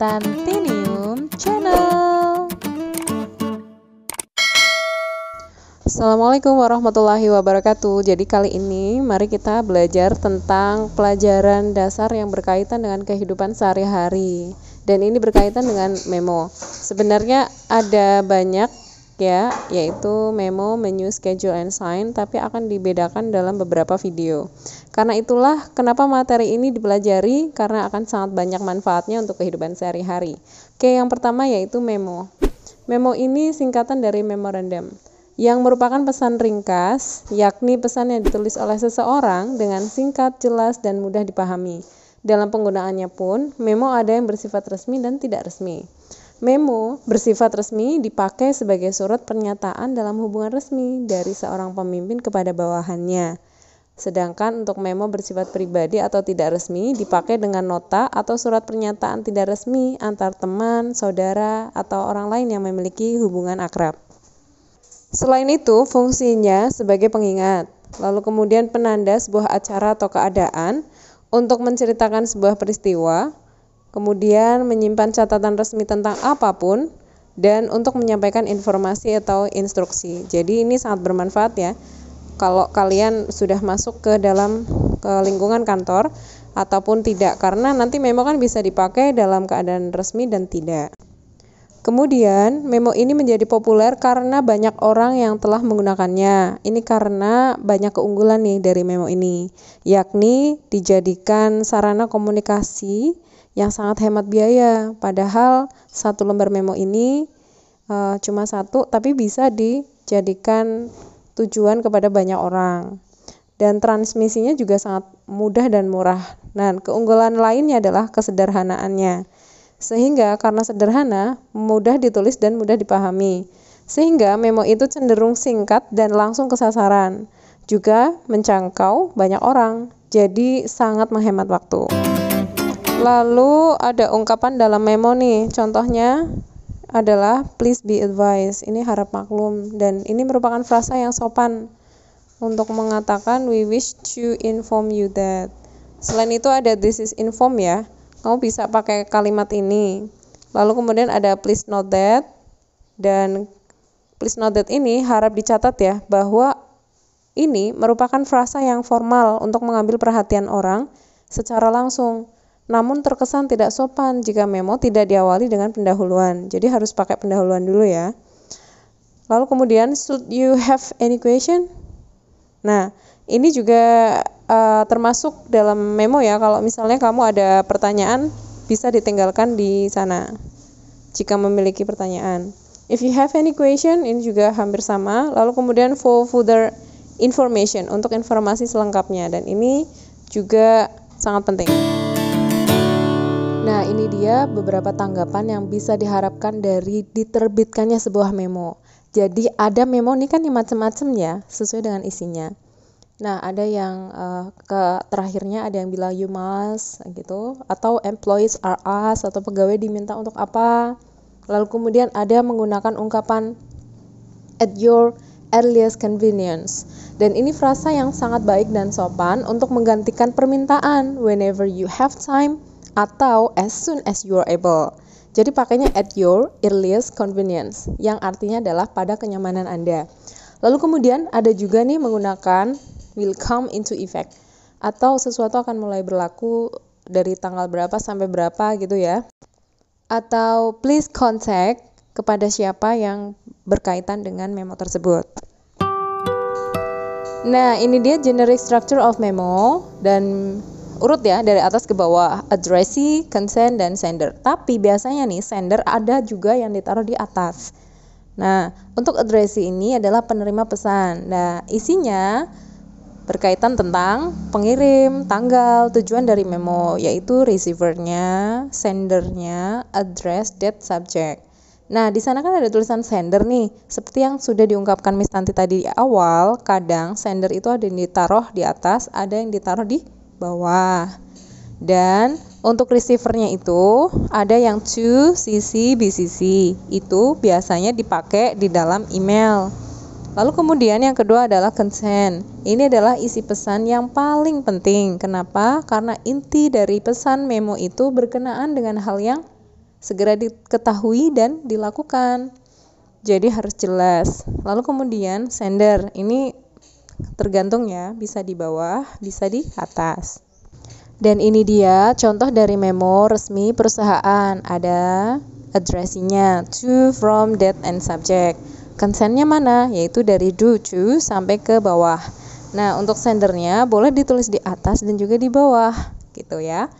Tantinium Channel. Assalamualaikum warahmatullahi wabarakatuh. Jadi kali ini mari kita belajar tentang pelajaran dasar yang berkaitan dengan kehidupan sehari-hari. Dan ini berkaitan dengan memo. Sebenarnya ada banyak ya, yaitu memo, menu, schedule, and sign, tapi akan dibedakan dalam beberapa video. Karena itulah kenapa materi ini dipelajari, karena akan sangat banyak manfaatnya untuk kehidupan sehari-hari. Oke, yang pertama yaitu memo. Memo ini singkatan dari memorandum yang merupakan pesan ringkas, yakni pesan yang ditulis oleh seseorang dengan singkat, jelas, dan mudah dipahami. Dalam penggunaannya pun, memo ada yang bersifat resmi dan tidak resmi. Memo bersifat resmi dipakai sebagai surat pernyataan dalam hubungan resmi dari seorang pemimpin kepada bawahannya. Sedangkan untuk memo bersifat pribadi atau tidak resmi dipakai dengan nota atau surat pernyataan tidak resmi antar teman, saudara, atau orang lain yang memiliki hubungan akrab. Selain itu, fungsinya sebagai pengingat, lalu kemudian penanda sebuah acara atau keadaan untuk menceritakan sebuah peristiwa, kemudian menyimpan catatan resmi tentang apapun, dan untuk menyampaikan informasi atau instruksi. Jadi ini sangat bermanfaat ya. Kalau kalian sudah masuk ke dalam ke lingkungan kantor ataupun tidak karena nanti memo kan bisa dipakai dalam keadaan resmi dan tidak. Kemudian, memo ini menjadi populer karena banyak orang yang telah menggunakannya. Ini karena banyak keunggulan nih dari memo ini, yakni dijadikan sarana komunikasi yang sangat hemat biaya. Padahal satu lembar memo ini uh, cuma satu, tapi bisa dijadikan tujuan kepada banyak orang. Dan transmisinya juga sangat mudah dan murah. Nah, keunggulan lainnya adalah kesederhanaannya sehingga karena sederhana, mudah ditulis dan mudah dipahami. Sehingga memo itu cenderung singkat dan langsung ke sasaran. Juga mencangkau banyak orang, jadi sangat menghemat waktu. Lalu ada ungkapan dalam memo nih, contohnya adalah please be advised. Ini harap maklum dan ini merupakan frasa yang sopan untuk mengatakan we wish to inform you that. Selain itu ada this is inform ya kamu bisa pakai kalimat ini lalu kemudian ada please note that dan please note that ini harap dicatat ya bahwa ini merupakan frasa yang formal untuk mengambil perhatian orang secara langsung namun terkesan tidak sopan jika memo tidak diawali dengan pendahuluan. Jadi harus pakai pendahuluan dulu ya. Lalu kemudian should you have any question? Nah, ini juga uh, termasuk dalam memo ya kalau misalnya kamu ada pertanyaan bisa ditinggalkan di sana jika memiliki pertanyaan. If you have any question ini juga hampir sama. Lalu kemudian for further information untuk informasi selengkapnya dan ini juga sangat penting. Nah, ini dia beberapa tanggapan yang bisa diharapkan dari diterbitkannya sebuah memo. Jadi ada memo ini kan yang macam-macam ya, sesuai dengan isinya. Nah, ada yang uh, ke terakhirnya ada yang bilang you must gitu atau employees are asked atau pegawai diminta untuk apa. Lalu kemudian ada menggunakan ungkapan at your earliest convenience. Dan ini frasa yang sangat baik dan sopan untuk menggantikan permintaan whenever you have time atau as soon as you are able. Jadi pakainya at your earliest convenience yang artinya adalah pada kenyamanan Anda. Lalu kemudian ada juga nih menggunakan will come into effect atau sesuatu akan mulai berlaku dari tanggal berapa sampai berapa gitu ya. Atau please contact kepada siapa yang berkaitan dengan memo tersebut. Nah, ini dia generic structure of memo dan urut ya dari atas ke bawah addressee, consent dan sender. Tapi biasanya nih sender ada juga yang ditaruh di atas. Nah, untuk addressee ini adalah penerima pesan. Nah, isinya berkaitan tentang pengirim, tanggal, tujuan dari memo, yaitu receivernya, sendernya, address, date, subject. Nah, di sana kan ada tulisan sender nih. Seperti yang sudah diungkapkan Miss Tanti tadi di awal, kadang sender itu ada yang ditaruh di atas, ada yang ditaruh di bawah. Dan untuk receivernya itu ada yang to CC BCC. Itu biasanya dipakai di dalam email. Lalu kemudian yang kedua adalah consent. Ini adalah isi pesan yang paling penting. Kenapa? Karena inti dari pesan memo itu berkenaan dengan hal yang segera diketahui dan dilakukan. Jadi harus jelas. Lalu kemudian sender. Ini tergantung ya, bisa di bawah, bisa di atas. Dan ini dia contoh dari memo resmi perusahaan. Ada addressing-nya to, from, date, and subject Konsennya mana? Yaitu dari ducu sampai ke bawah. Nah, untuk sendernya boleh ditulis di atas dan juga di bawah, gitu ya.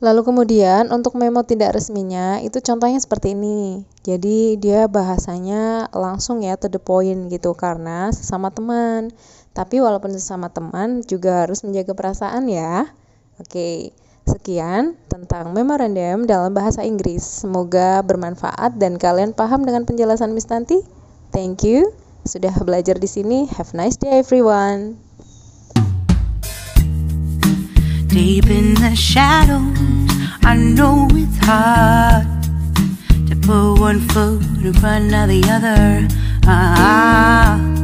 Lalu kemudian untuk memo tidak resminya itu contohnya seperti ini. Jadi dia bahasanya langsung ya to the point gitu karena sesama teman. Tapi walaupun sesama teman juga harus menjaga perasaan ya. Oke, sekian tentang memorandum dalam bahasa Inggris. Semoga bermanfaat dan kalian paham dengan penjelasan Miss Tanti. Thank you. Sudah belajar di sini. Have a nice day everyone. Deep in the shadows, I know it's hard to put one foot in front of the other. Ah.